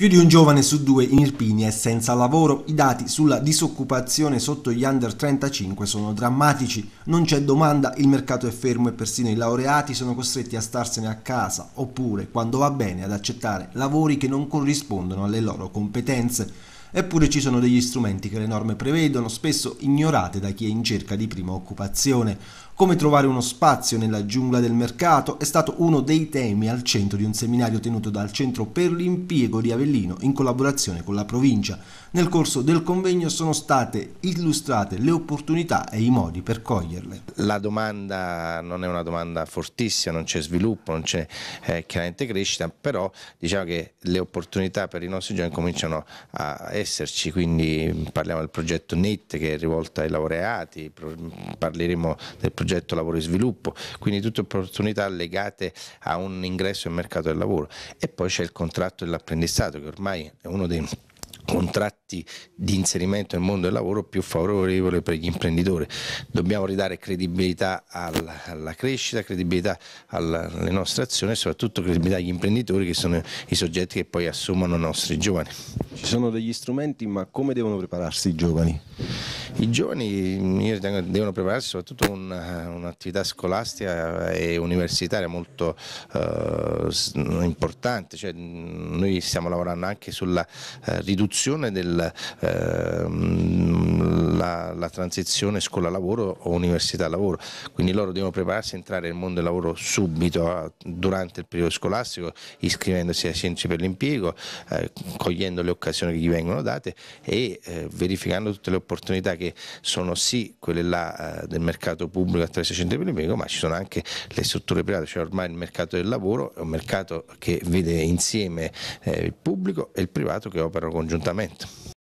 Più di un giovane su due in Irpini è senza lavoro, i dati sulla disoccupazione sotto gli under 35 sono drammatici, non c'è domanda, il mercato è fermo e persino i laureati sono costretti a starsene a casa oppure, quando va bene, ad accettare lavori che non corrispondono alle loro competenze. Eppure ci sono degli strumenti che le norme prevedono, spesso ignorate da chi è in cerca di prima occupazione. Come trovare uno spazio nella giungla del mercato è stato uno dei temi al centro di un seminario tenuto dal Centro per l'Impiego di Avellino in collaborazione con la provincia. Nel corso del convegno sono state illustrate le opportunità e i modi per coglierle. La domanda non è una domanda fortissima, non c'è sviluppo, non c'è eh, chiaramente crescita, però diciamo che le opportunità per i nostri giovani cominciano a essere esserci, quindi parliamo del progetto NIT che è rivolto ai laureati, parleremo del progetto lavoro e sviluppo, quindi tutte opportunità legate a un ingresso nel mercato del lavoro e poi c'è il contratto dell'apprendistato che ormai è uno dei contratti di inserimento nel mondo del lavoro più favorevole per gli imprenditori. Dobbiamo ridare credibilità alla, alla crescita, credibilità alla, alle nostre azioni e soprattutto credibilità agli imprenditori che sono i soggetti che poi assumono i nostri giovani. Ci sono degli strumenti ma come devono prepararsi i giovani? I giovani io ritengo, devono prepararsi soprattutto a eh, un'attività scolastica e universitaria molto eh, importante, cioè, noi stiamo lavorando anche sulla eh, riduzione del... Eh, la, la transizione scuola-lavoro o università-lavoro, quindi loro devono prepararsi a entrare nel mondo del lavoro subito durante il periodo scolastico, iscrivendosi ai centri per l'impiego, eh, cogliendo le occasioni che gli vengono date e eh, verificando tutte le opportunità che sono sì quelle là eh, del mercato pubblico attraverso i centri per l'impiego, ma ci sono anche le strutture private, cioè ormai il mercato del lavoro è un mercato che vede insieme eh, il pubblico e il privato che operano congiuntamente.